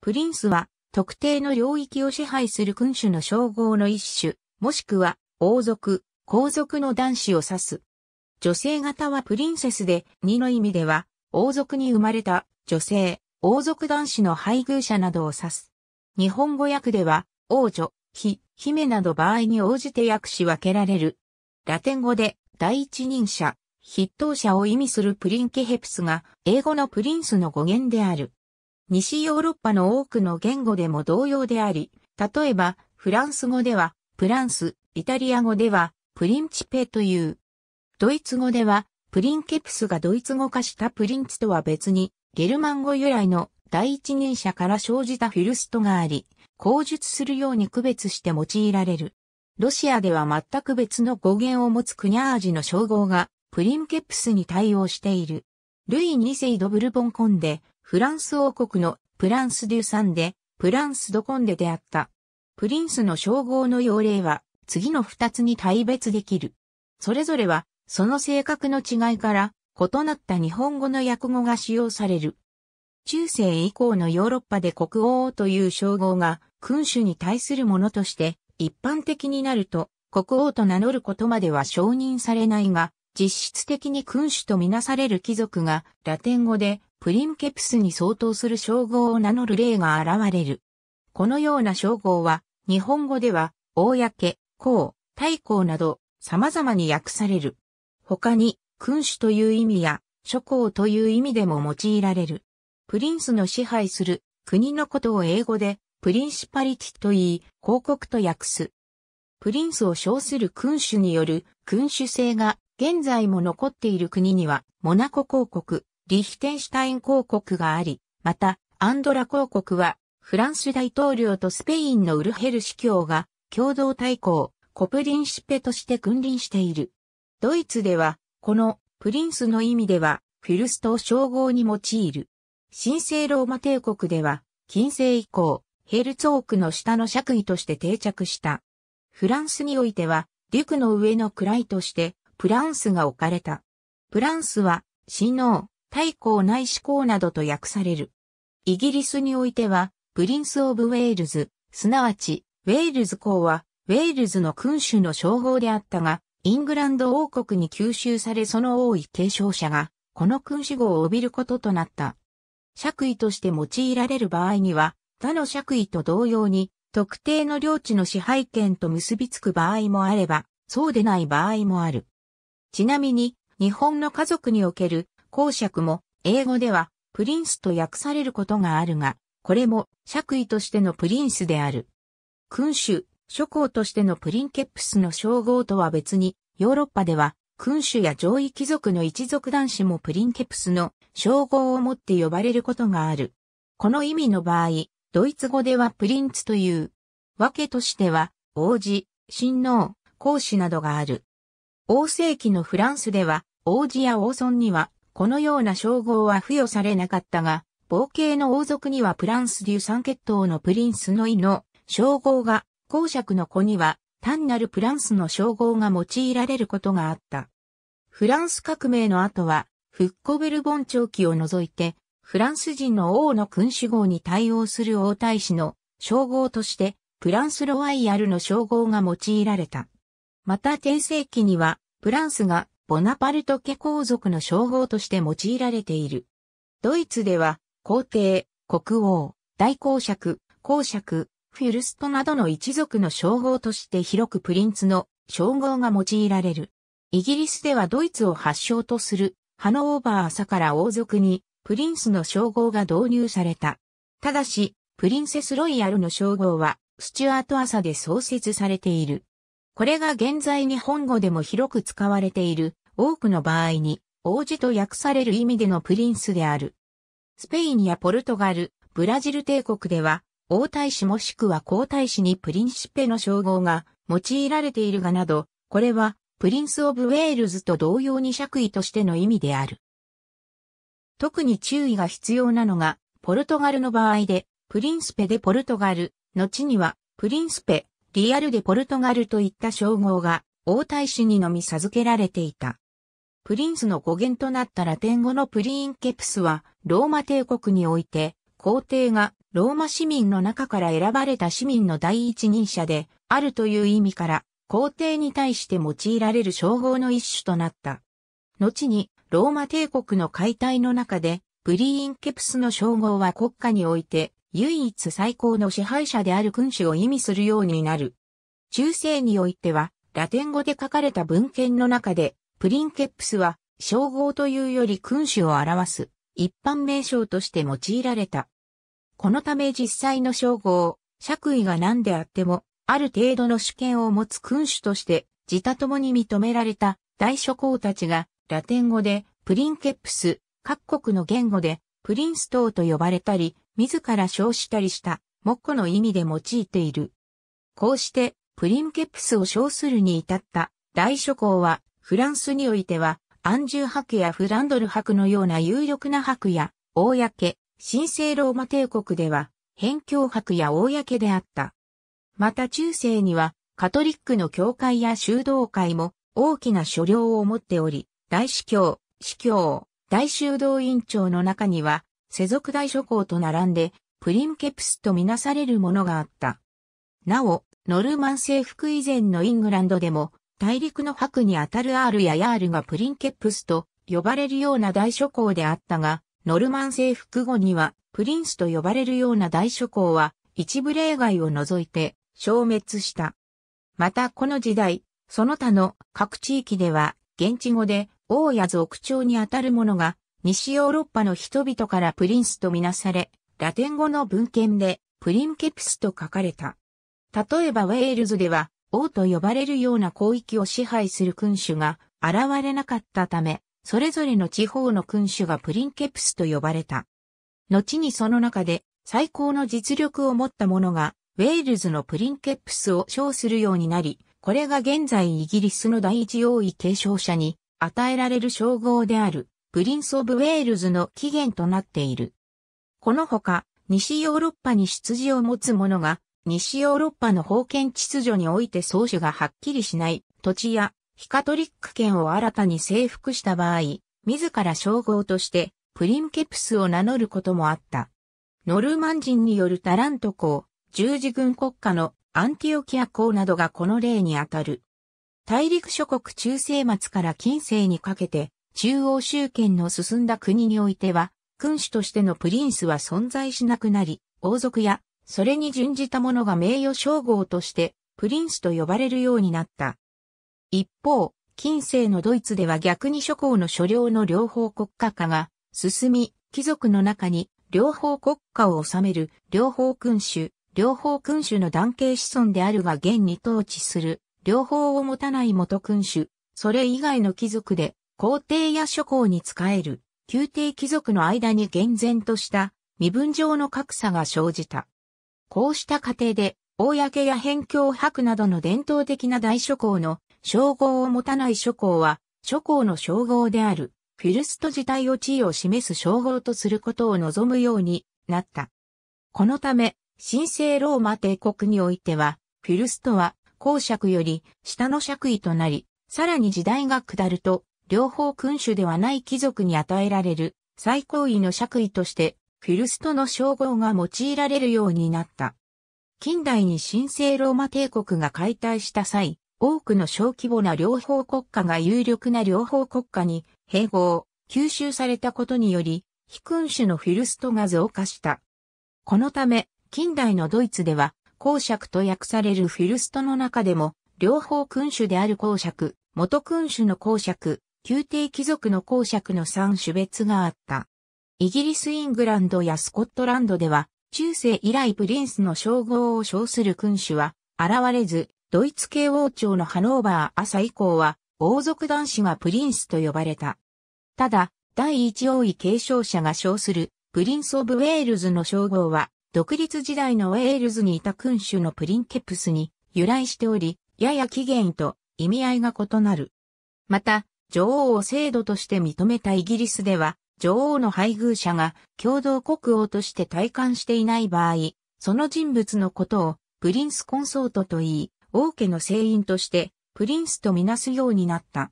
プリンスは特定の領域を支配する君主の称号の一種、もしくは王族、皇族の男子を指す。女性型はプリンセスで、二の意味では、王族に生まれた女性、王族男子の配偶者などを指す。日本語訳では、王女、妃、姫など場合に応じて訳し分けられる。ラテン語で、第一人者、筆頭者を意味するプリンケヘプスが、英語のプリンスの語源である。西ヨーロッパの多くの言語でも同様であり、例えば、フランス語では、プランス、イタリア語では、プリンチペという。ドイツ語では、プリンケプスがドイツ語化したプリンツとは別に、ゲルマン語由来の第一人者から生じたフィルストがあり、口述するように区別して用いられる。ロシアでは全く別の語源を持つクニャージの称号が、プリンケプスに対応している。ルイセイ・ドブルボンコンデ、フランス王国のプランス・デュ・サンで、プランス・ド・コンデであった。プリンスの称号の要領は、次の二つに大別できる。それぞれは、その性格の違いから、異なった日本語の訳語が使用される。中世以降のヨーロッパで国王という称号が、君主に対するものとして、一般的になると、国王と名乗ることまでは承認されないが、実質的に君主とみなされる貴族が、ラテン語で、プリンケプスに相当する称号を名乗る例が現れる。このような称号は、日本語では、公、公、大公など、様々に訳される。他に、君主という意味や、諸侯という意味でも用いられる。プリンスの支配する国のことを英語で、プリンシパリティと言い、広告と訳す。プリンスを称する君主による君主制が現在も残っている国には、モナコ公国、リヒテンシュタイン公国があり、また、アンドラ公国は、フランス大統領とスペインのウルヘル司教が、共同対抗、コプリンシペとして君臨している。ドイツでは、この、プリンスの意味では、フィルストを称号に用いる。神聖ローマ帝国では、近世以降、ヘルツォークの下の爵位として定着した。フランスにおいては、デュクの上の位として、プランスが置かれた。プランスは、神王、大公内志公などと訳される。イギリスにおいては、プリンス・オブ・ウェールズ、すなわち、ウェールズ公は、ウェールズの君主の称号であったが、イングランド王国に吸収されその多い継承者が、この君主号を帯びることとなった。爵位として用いられる場合には、他の爵位と同様に、特定の領地の支配権と結びつく場合もあれば、そうでない場合もある。ちなみに、日本の家族における公爵も英語ではプリンスと訳されることがあるが、これも爵位としてのプリンスである。君主、諸侯としてのプリンケプスの称号とは別に、ヨーロッパでは君主や上位貴族の一族男子もプリンケプスの称号を持って呼ばれることがある。この意味の場合、ドイツ語ではプリンツという。わけとしては、王子、親王、公子などがある。王世紀のフランスでは、王子や王孫にはこのような称号は付与されなかったが、冒険の王族にはプランス・デュ・三血統のプリンスの意の称号が、公爵の子には単なるプランスの称号が用いられることがあった。フランス革命の後は、フッコベルボン長期を除いて、フランス人の王の君主号に対応する王太子の称号として、プランスロワイヤルの称号が用いられた。また、天正期には、フランスがボナパルト家皇族の称号として用いられている。ドイツでは、皇帝、国王、大公爵、公爵、フュルストなどの一族の称号として広くプリンツの称号が用いられる。イギリスではドイツを発祥とするハノーバー朝から王族にプリンスの称号が導入された。ただし、プリンセスロイヤルの称号はスチュアート朝で創設されている。これが現在日本語でも広く使われている、多くの場合に、王子と訳される意味でのプリンスである。スペインやポルトガル、ブラジル帝国では、王太子もしくは皇太子にプリンシペの称号が用いられているがなど、これは、プリンス・オブ・ウェールズと同様に爵位としての意味である。特に注意が必要なのが、ポルトガルの場合で、プリンスペでポルトガル、後には、プリンスペ、リアルでポルトガルといった称号が王太子にのみ授けられていた。プリンスの語源となったラテン語のプリンケプスはローマ帝国において皇帝がローマ市民の中から選ばれた市民の第一人者であるという意味から皇帝に対して用いられる称号の一種となった。後にローマ帝国の解体の中でプリンケプスの称号は国家において唯一最高の支配者である君主を意味するようになる。中世においては、ラテン語で書かれた文献の中で、プリンケップスは、称号というより君主を表す、一般名称として用いられた。このため実際の称号、爵位が何であっても、ある程度の主権を持つ君主として、自他共に認められた大諸侯たちが、ラテン語で、プリンケップス、各国の言語で、プリンストーと呼ばれたり、自ら称したりした、もっこの意味で用いている。こうして、プリンケプスを称するに至った大諸侯は、フランスにおいては、アンジュ博やフランドル博のような有力な博や、公、神聖ローマ帝国では、辺境博や公であった。また中世には、カトリックの教会や修道会も大きな所領を持っており、大司教、司教、大修道院長の中には、世俗大諸侯と並んで、プリムケプスとみなされるものがあった。なお、ノルマン征服以前のイングランドでも、大陸の白にあたるアールやヤールがプリンケプスと呼ばれるような大諸侯であったが、ノルマン征服後には、プリンスと呼ばれるような大諸侯は、一部例外を除いて、消滅した。またこの時代、その他の各地域では、現地語で、王や族長にあたるものが、西ヨーロッパの人々からプリンスとみなされ、ラテン語の文献でプリンケプスと書かれた。例えばウェールズでは王と呼ばれるような広域を支配する君主が現れなかったため、それぞれの地方の君主がプリンケプスと呼ばれた。後にその中で最高の実力を持った者がウェールズのプリンケプスを称するようになり、これが現在イギリスの第一王位継承者に与えられる称号である。プリンス・オブ・ウェールズの起源となっている。このほか、西ヨーロッパに出自を持つ者が、西ヨーロッパの封建秩序において宗主がはっきりしない土地やヒカトリック圏を新たに征服した場合、自ら称号としてプリンケプスを名乗ることもあった。ノルマン人によるタラント公、十字軍国家のアンティオキア公などがこの例にあたる。大陸諸国中世末から近世にかけて、中央集権の進んだ国においては、君主としてのプリンスは存在しなくなり、王族や、それに準じた者が名誉称号として、プリンスと呼ばれるようになった。一方、近世のドイツでは逆に諸侯の所領の両方国家化が進み、貴族の中に両方国家を治める両方君主、両方君主の男系子孫であるが現に統治する、両方を持たない元君主、それ以外の貴族で皇帝や諸侯に仕える、宮廷貴族の間に厳然とした身分上の格差が生じた。こうした過程で、公や辺境伯などの伝統的な大諸侯の称号を持たない諸侯は、諸侯の称号である、フィルスト自体を地位を示す称号とすることを望むようになった。このため、神聖ローマ帝国においては、フィルストは公爵より下の爵位となり、さらに時代が下ると、両方君主ではない貴族に与えられる最高位の爵位としてフィルストの称号が用いられるようになった。近代に神聖ローマ帝国が解体した際、多くの小規模な両方国家が有力な両方国家に併合、吸収されたことにより、非君主のフィルストが増加した。このため、近代のドイツでは、公爵と訳されるフィルストの中でも、両方君主である公爵、元君主の公爵、宮廷貴族の公爵の三種別があった。イギリス、イングランドやスコットランドでは、中世以来プリンスの称号を称する君主は現れず、ドイツ系王朝のハノーバー朝以降は、王族男子がプリンスと呼ばれた。ただ、第一王位継承者が称する、プリンス・オブ・ウェールズの称号は、独立時代のウェールズにいた君主のプリンケプスに由来しており、やや起源と意味合いが異なる。また、女王を制度として認めたイギリスでは、女王の配偶者が共同国王として体感していない場合、その人物のことをプリンスコンソートと言い、王家の聖員としてプリンスとみなすようになった。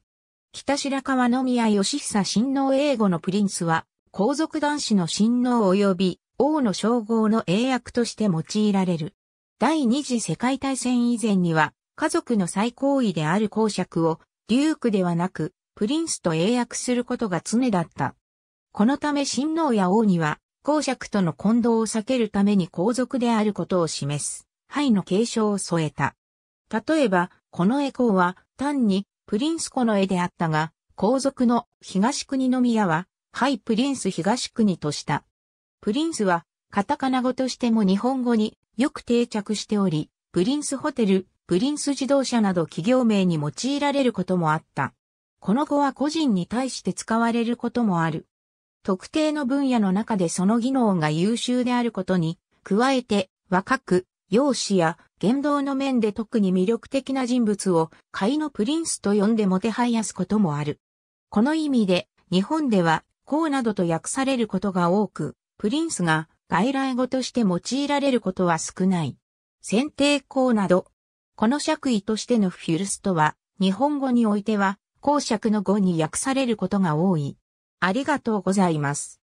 北白川宮義久親王英語のプリンスは、皇族男子の親王及び王の称号の英訳として用いられる。第二次世界大戦以前には、家族の最高位である公爵を、デュークではなく、プリンスと英訳することが常だった。このため親王や王には、公爵との混同を避けるために皇族であることを示す、牌の継承を添えた。例えば、この絵公は単にプリンス子の絵であったが、皇族の東国宮は、はいプリンス東国とした。プリンスは、カタカナ語としても日本語によく定着しており、プリンスホテル、プリンス自動車など企業名に用いられることもあった。この語は個人に対して使われることもある。特定の分野の中でその技能が優秀であることに、加えて若く、容姿や言動の面で特に魅力的な人物を、会のプリンスと呼んでもてはやすこともある。この意味で、日本では、こうなどと訳されることが多く、プリンスが外来語として用いられることは少ない。選定校など、この爵位としてのフィルストは、日本語においては、公爵の語に訳されることが多い。ありがとうございます。